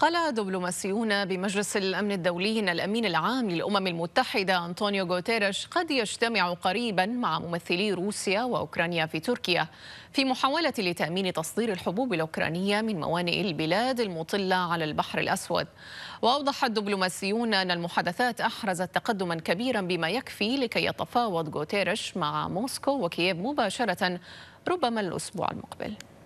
قال دبلوماسيون بمجلس الأمن الدولي أن الأمين العام للأمم المتحدة أنطونيو غوتيريش قد يجتمع قريبا مع ممثلي روسيا وأوكرانيا في تركيا في محاولة لتأمين تصدير الحبوب الأوكرانية من موانئ البلاد المطلة على البحر الأسود وأوضح الدبلوماسيون أن المحادثات أحرزت تقدما كبيرا بما يكفي لكي يتفاوض غوتيريش مع موسكو وكييف مباشرة ربما الأسبوع المقبل